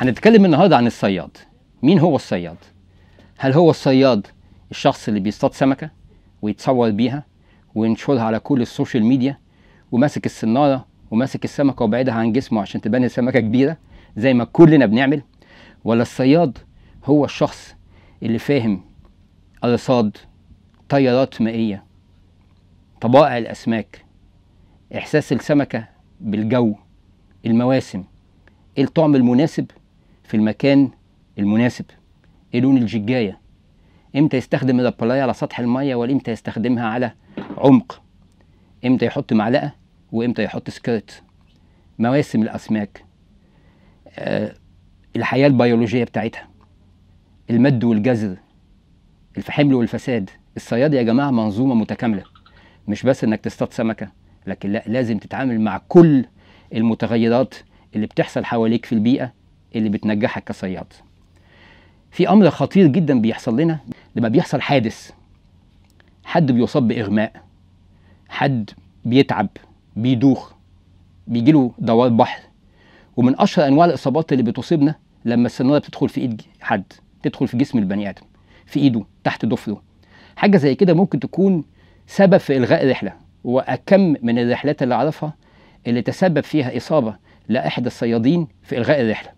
هنتكلم النهارده عن الصياد مين هو الصياد هل هو الصياد الشخص اللي بيصطاد سمكه ويتصور بيها وينشرها على كل السوشيال ميديا وماسك الصناره وماسك السمكه وبعيدها عن جسمه عشان تبان سمكه كبيره زي ما كلنا بنعمل ولا الصياد هو الشخص اللي فاهم ارصاد تيارات مائيه طبائع الاسماك احساس السمكه بالجو المواسم الطعم المناسب في المكان المناسب ايه لون الججايه امتى يستخدم الابلايه على سطح الميه وامتى يستخدمها على عمق امتى يحط معلقه وامتى يحط سكيرت مواسم الاسماك آه الحياه البيولوجيه بتاعتها المد والجزر الحمل والفساد الصياد يا جماعه منظومه متكامله مش بس انك تصطاد سمكه لكن لا لازم تتعامل مع كل المتغيرات اللي بتحصل حواليك في البيئه اللي بتنجحك كصياد في امر خطير جدا بيحصل لنا لما بيحصل حادث حد بيصاب باغماء حد بيتعب بيدوخ بيجيله دوار بحر ومن اشهر انواع الاصابات اللي بتصيبنا لما السناره بتدخل في ايد حد تدخل في جسم البني ادم في ايده تحت ضفره حاجه زي كده ممكن تكون سبب في الغاء رحله واكم من الرحلات اللي اعرفها اللي تسبب فيها اصابه لاحد الصيادين في الغاء الرحله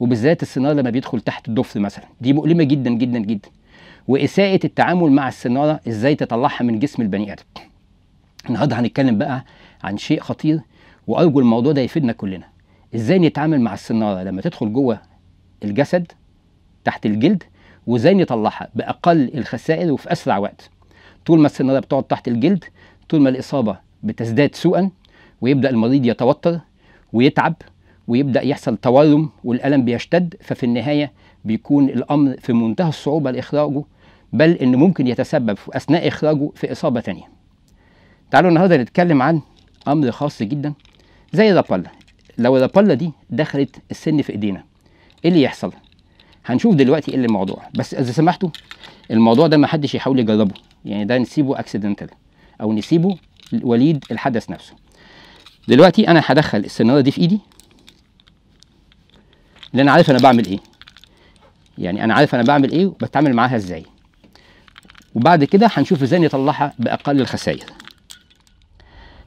وبالذات السناره لما بيدخل تحت الضفر مثلا دي مؤلمه جدا جدا جدا واساءه التعامل مع السناره ازاي تطلعها من جسم البني ادم النهارده هنتكلم بقى عن شيء خطير وارجو الموضوع ده يفيدنا كلنا ازاي نتعامل مع السناره لما تدخل جوه الجسد تحت الجلد وازاي نطلعها باقل الخسائر وفي اسرع وقت طول ما السناره بتقعد تحت الجلد طول ما الاصابه بتزداد سوءا ويبدا المريض يتوتر ويتعب ويبدا يحصل تورم والالم بيشتد ففي النهايه بيكون الامر في منتهى الصعوبه لاخراجه بل انه ممكن يتسبب في اثناء اخراجه في اصابه ثانيه. تعالوا النهارده نتكلم عن امر خاص جدا زي الرابله لو الرابله دي دخلت السن في ايدينا ايه اللي يحصل؟ هنشوف دلوقتي ايه الموضوع بس اذا سمحتوا الموضوع ده ما حدش يحاول يجربه يعني ده نسيبه اكسيدنتال او نسيبه وليد الحدث نفسه. دلوقتي انا هدخل السناره دي في ايدي لان عارف انا بعمل ايه يعني انا عارف انا بعمل ايه وبتعامل معاها ازاي وبعد كده هنشوف ازاي نطلعها باقل الخسائر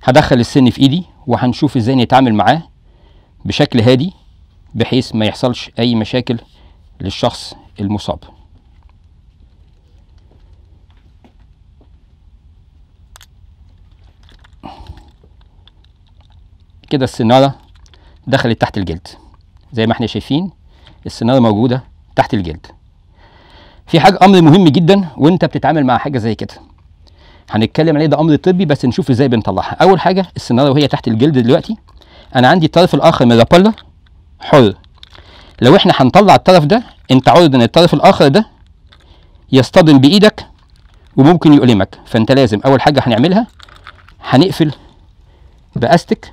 هدخل السن في ايدي وهنشوف ازاي نتعامل معاه بشكل هادي بحيث ما يحصلش اي مشاكل للشخص المصاب كده السنارة دخلت تحت الجلد زي ما احنا شايفين السناره موجوده تحت الجلد في حاجه امر مهم جدا وانت بتتعامل مع حاجه زي كده هنتكلم عليه ده امر طبي بس نشوف ازاي بنطلعها اول حاجه السناره وهي تحت الجلد دلوقتي انا عندي الطرف الاخر من الرابلا حر لو احنا هنطلع الطرف ده انت عرض ان الطرف الاخر ده يصطدم بايدك وممكن يؤلمك فانت لازم اول حاجه هنعملها هنقفل باستك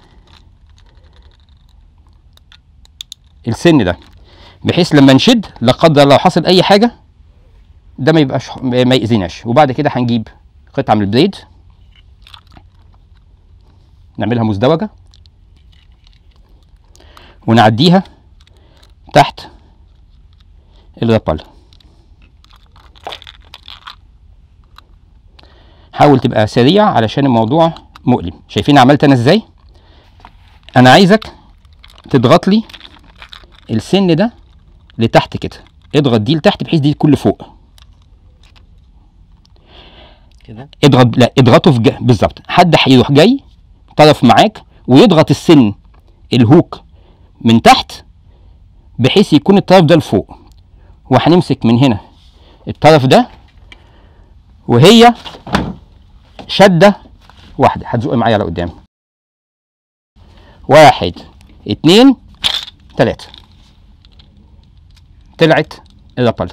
السن ده بحيث لما نشد لا قدر لو حصل اي حاجه ده ما يبقاش ما يأذيناش وبعد كده هنجيب قطعه من البليد نعملها مزدوجه ونعديها تحت الرابل حاول تبقى سريع علشان الموضوع مؤلم شايفين عملت انا ازاي انا عايزك تضغط لي السن ده لتحت كده اضغط دي لتحت بحيث دي كل فوق كده اضغط لا اضغطه في بالظبط حد هيروح جاي طرف معاك ويضغط السن الهوك من تحت بحيث يكون الطرف ده لفوق وهنمسك من هنا الطرف ده وهي شده واحده هتزق معايا لقدام واحد اتنين تلاته طلعت الابل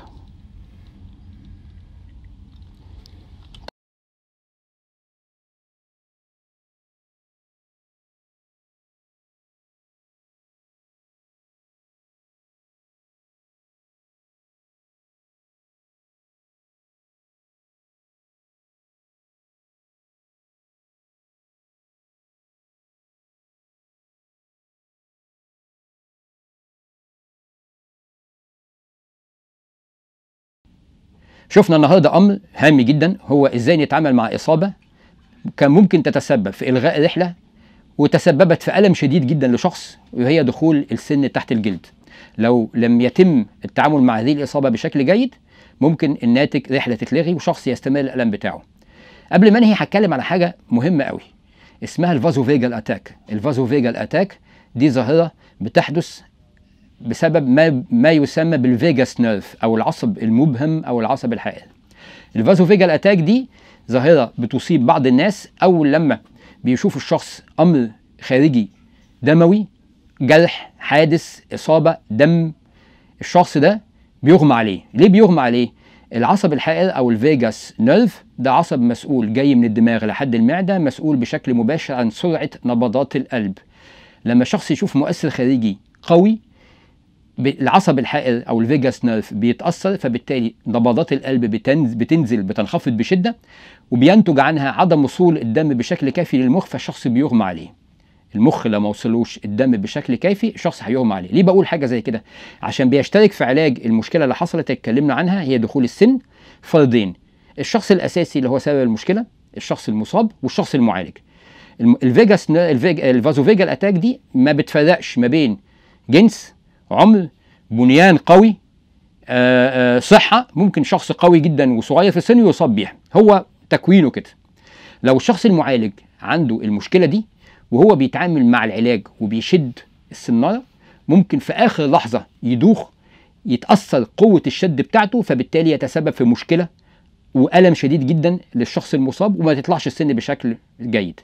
شفنا النهارده امر هام جدا هو ازاي نتعامل مع اصابه كان ممكن تتسبب في الغاء رحله وتسببت في الم شديد جدا لشخص وهي دخول السن تحت الجلد لو لم يتم التعامل مع هذه الاصابه بشكل جيد ممكن الناتج رحله تتلغي وشخص يستمر الالم بتاعه قبل ما انهي هتكلم على حاجه مهمه قوي اسمها الفازوفيجال اتاك الفازوفيجال اتاك دي ظاهره بتحدث بسبب ما ما يسمى بالفيجاس نيرف او العصب المبهم او العصب الحائل. الفازو فيجا اتاك دي ظاهره بتصيب بعض الناس اول لما بيشوف الشخص امر خارجي دموي جرح حادث اصابه دم الشخص ده بيغمى عليه، ليه بيغمى عليه؟ العصب الحائر او الفيجاس نيرف ده عصب مسؤول جاي من الدماغ لحد المعده مسؤول بشكل مباشر عن سرعه نبضات القلب. لما الشخص يشوف مؤثر خارجي قوي العصب الحائر او الفيجاس نيرف بيتاثر فبالتالي نبضات القلب بتنزل بتنخفض بشده وبينتج عنها عدم وصول الدم بشكل كافي للمخ فالشخص بيغمى عليه المخ لو ما وصلوش الدم بشكل كافي الشخص هيغمى عليه ليه بقول حاجه زي كده عشان بيشترك في علاج المشكله اللي حصلت اتكلمنا عنها هي دخول السن فردين الشخص الاساسي اللي هو سبب المشكله الشخص المصاب والشخص المعالج الفيجاس الفازوفيجال اتاك دي ما بتفرقش ما بين جنس عمر بنيان قوي آآ آه، آآ آه، صحه ممكن شخص قوي جدا وصغير في السن يصاب بيها هو تكوينه كده لو الشخص المعالج عنده المشكله دي وهو بيتعامل مع العلاج وبيشد السناره ممكن في اخر لحظه يدوخ يتاثر قوه الشد بتاعته فبالتالي يتسبب في مشكله والم شديد جدا للشخص المصاب وما تطلعش السن بشكل جيد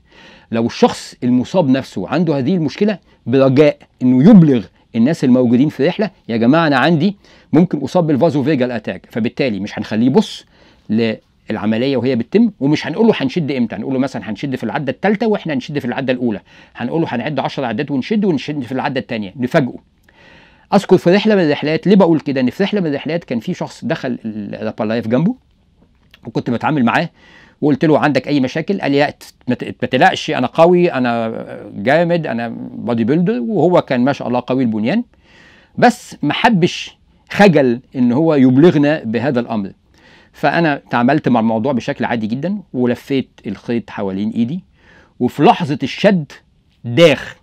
لو الشخص المصاب نفسه عنده هذه المشكله برجاء انه يبلغ الناس الموجودين في رحله يا جماعه انا عندي ممكن اصاب بالفازو فيجال اتاك فبالتالي مش هنخليه يبص للعمليه وهي بتتم ومش هنقول له هنشد امتى هنقول له مثلا هنشد في العده الثالثه واحنا هنشد في العده الاولى هنقول له هنعد 10 عدات ونشد ونشد في العده الثانيه نفاجئه اذكر في رحله من الرحلات ليه بقول كده ان في رحله من الرحلات كان في شخص دخل الرابلايف جنبه وكنت بتعامل معاه وقلت له عندك اي مشاكل قال لي لا ما تقلقش انا قوي انا جامد انا بادي بيلدر وهو كان ما شاء الله قوي البنيان بس ما حبش خجل ان هو يبلغنا بهذا الامر فانا تعاملت مع الموضوع بشكل عادي جدا ولفيت الخيط حوالين ايدي وفي لحظه الشد داخ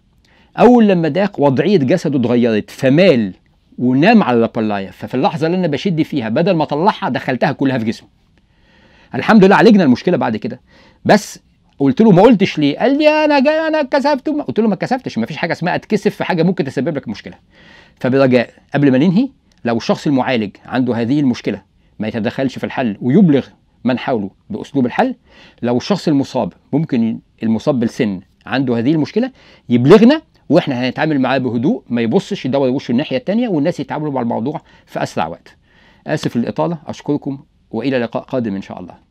اول لما داخ وضعيه جسده اتغيرت فمال ونام على البلايه ففي اللحظه اللي انا بشد فيها بدل ما اطلعها دخلتها كلها في جسمه الحمد لله عالجنا المشكله بعد كده بس قلت له ما قلتش ليه؟ قال لي انا جاي انا اتكسفت قلت له ما اتكسفتش ما فيش حاجه اسمها اتكسف في حاجه ممكن تسبب لك مشكله. فبرجاء قبل ما ننهي لو الشخص المعالج عنده هذه المشكله ما يتدخلش في الحل ويبلغ من حوله باسلوب الحل لو الشخص المصاب ممكن المصاب بالسن عنده هذه المشكله يبلغنا واحنا هنتعامل معاه بهدوء ما يبصش يدور وشه الناحيه الثانيه والناس يتعاملوا مع الموضوع في اسرع وقت. اسف للاطاله اشكركم والى لقاء قادم ان شاء الله